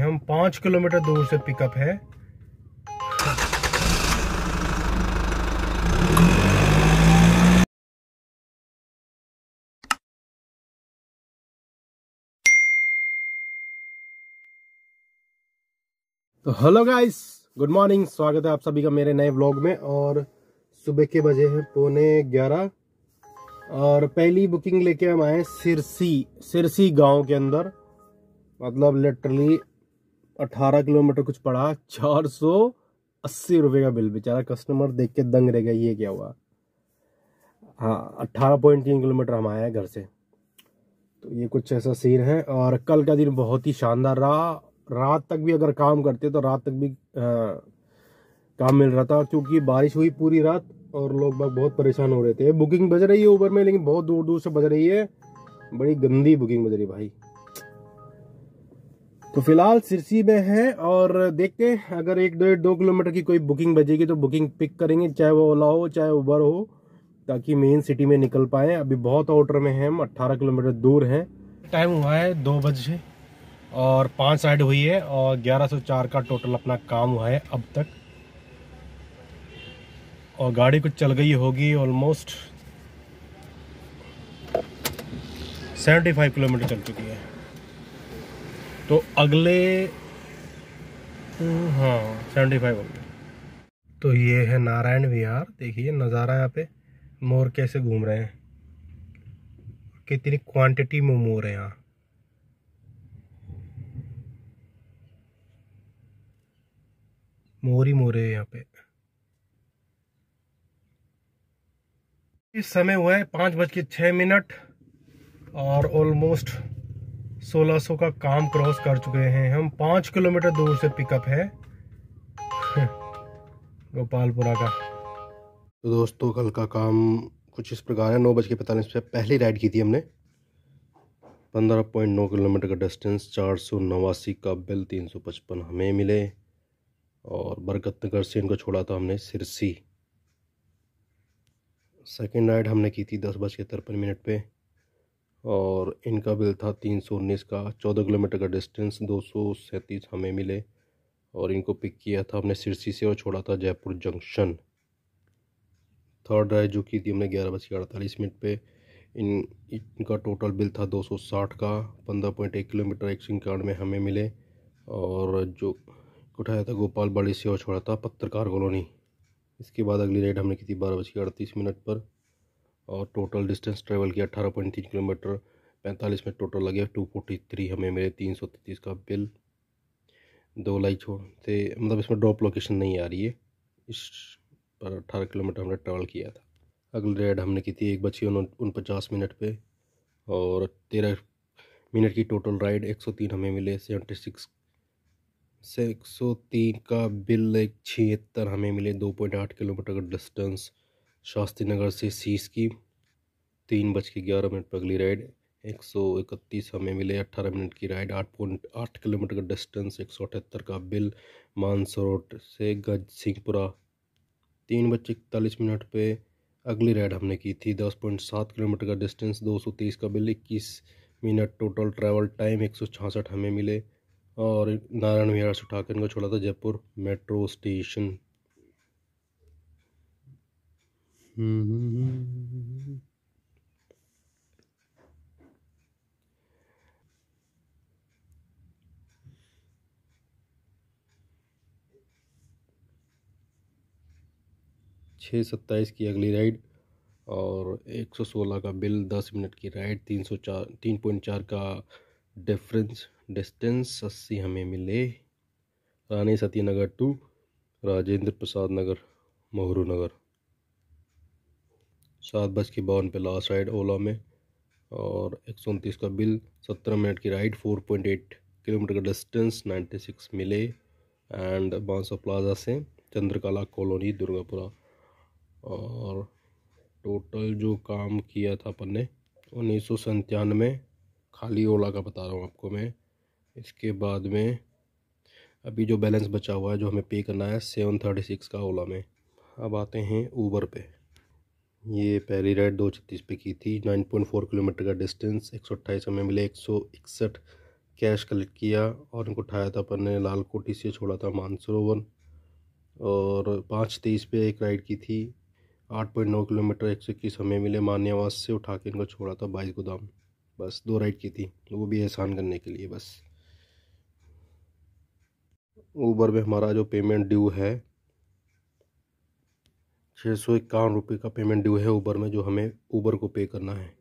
हम पाँच किलोमीटर दूर से पिकअप है तो हेलो गाइस गुड मॉर्निंग स्वागत है आप सभी का मेरे नए व्लॉग में और सुबह के बजे हैं पौने ग्यारह और पहली बुकिंग लेके हम आए सिरसी सिरसी गांव के अंदर मतलब लिटरली अट्ठारह किलोमीटर कुछ पड़ा चार सौ अस्सी रुपये का बिल बेचारा कस्टमर देख के दंग रह गया ये क्या हुआ हाँ अट्ठारह पॉइंट तीन किलोमीटर हम आए हैं घर से तो ये कुछ ऐसा सीन है और कल का दिन बहुत ही शानदार रहा रात तक भी अगर काम करते तो रात तक भी आ, काम मिल रहा था क्योंकि बारिश हुई पूरी रात और लोग बाग बहुत परेशान हो रहे थे बुकिंग बज रही है ऊबर में लेकिन बहुत दूर दूर से बज रही है बड़ी गंदी बुकिंग बज रही भाई तो फिलहाल सिरसी में है और देखते हैं अगर एक डेढ़ दो, दो किलोमीटर की कोई बुकिंग बजेगी तो बुकिंग पिक करेंगे चाहे वो ओला हो चाहे उबर हो ताकि मेन सिटी में निकल पाए अभी बहुत आउटर में हैं हम अट्ठारह किलोमीटर दूर हैं टाइम हुआ है दो बजे और पाँच साइड हुई है और 1104 का टोटल अपना काम हुआ है अब तक और गाड़ी कुछ चल गई होगी ऑलमोस्ट 75 किलोमीटर चल चुकी है तो अगले हाँ सेवेंटी फाइव हो तो ये है नारायण विहार देखिए नज़ारा यहाँ पे मोर कैसे घूम रहे हैं कितनी क्वांटिटी में मोर है यहाँ मोर ही मोर है यहाँ पे इस समय हुआ है पाँच बज के छः मिनट और ऑलमोस्ट 1600 का काम क्रॉस कर चुके हैं हम पाँच किलोमीटर दूर से पिकअप है गोपालपुरा का तो दोस्तों कल का काम कुछ इस प्रकार है नौ बज के पैंतालीस पे पहली राइड की थी हमने पंद्रह पॉइंट नौ किलोमीटर का डिस्टेंस चार सौ नवासी का बिल तीन सौ पचपन हमें मिले और बरकत नगर से इनको छोड़ा था हमने सिरसी सेकेंड राइड हमने की थी दस बज के तिरपन मिनट पे और इनका बिल था तीन सौ उन्नीस का चौदह किलोमीटर का डिस्टेंस दो सौ सैंतीस हमें मिले और इनको पिक किया था हमने सिरसी से और छोड़ा था जयपुर जंक्शन थर्ड राइड जो की थी हमने ग्यारह बज के अड़तालीस मिनट पर इन इनका टोटल बिल था दो सौ साठ का पंद्रह पॉइंट एक किलोमीटर एक्सिंग कार्ड में हमें मिले और जो उठाया था गोपाल बाड़ी से और छोड़ा था पत्रकार कॉलोनी इसके बाद अगली राइड हमने की थी बारह बज के अड़तीस मिनट पर और टोटल डिस्टेंस ट्रेवल किया अठारह पॉइंट तीन किलोमीटर पैंतालीस में टोटल लगे टू फोर्टी थ्री हमें मेरे तीन सौ तैतीस का बिल दो लाई छोड़ से मतलब इसमें ड्रॉप लोकेशन नहीं आ रही है इस पर अट्ठारह किलोमीटर हमने ट्रैवल किया था अगली राइड हमने की थी एक बची उन, पचास मिनट पर और तेरह मिनट की टोटल राइड एक सौ तीन हमें मिले सेवेंटी सिक्स से एक सौ तीन का बिल एक छिहत्तर हमें मिले दो पॉइंट आठ किलोमीटर का डिस्टेंस शास्त्री नगर से शीश की तीन बज के ग्यारह मिनट पर अगली राइड एक सौ इकतीस हमें मिले अट्ठारह मिनट की राइड आठ पॉइंट आठ किलोमीटर का डिस्टेंस एक सौ अठहत्तर का बिल मानसरोट से गज सिंहपुरा तीन बज के इकतालीस मिनट पे अगली राइड हमने की थी दस पॉइंट सात किलोमीटर का डिस्टेंस दो सौ तीस का बिल इक्कीस मिनट टोटल ट्रैवल टाइम एक सौ छियासठ हमें मिले और नारायण विहार से उठाकर इनको छोड़ा था जयपुर मेट्रो स्टेशन छः सत्ताईस की अगली राइड और एक सौ सोलह का बिल दस मिनट की राइड तीन सौ चार तीन पॉइंट चार का डिफरेंस डिस्टेंस अस्सी हमें मिले रानी सती नगर टू राजेंद्र प्रसाद नगर मोहरू नगर सात बज के बावन पे लास्ट राइड ओला में और एक सौ उनतीस का बिल सत्रह मिनट की ride four point eight kilometre का डिस्टेंस नाइन्टी सिक्स मिले एंड बांसा प्लाजा से चंद्रकला कॉलोनी दुर्गापुरा और टोटल जो काम किया था अपन ने उन्नीस सौ संतानवे खाली ओला का बता रहा हूँ आपको मैं इसके बाद में अभी जो बैलेंस बचा हुआ है जो हमें पे करना है सेवन थर्टी सिक्स का ओला में अब आते हैं ऊबर पे ये पहली राइड दो छत्तीस पे की थी नाइन पॉइंट फोर किलोमीटर का डिस्टेंस एक सौ अट्ठाईस हमें मिले एक सौ इकसठ कैश कलेक्ट किया और इनको उठाया था अपन ने लाल कोटी से छोड़ा था मानसरोवर और पाँच तेईस पे एक राइड की थी आठ पॉइंट नौ किलोमीटर एक सौ इक्कीस हमें मिले मान्यावास से उठा के इनको छोड़ा था बाईस गोदाम बस दो राइड की थी वो भी एहसान करने के लिए बस ऊबर में हमारा जो पेमेंट ड्यू है छः सौ इक्यावन रुपये का पेमेंट ड्यू है ऊबर में जो हमें ऊबर को पे करना है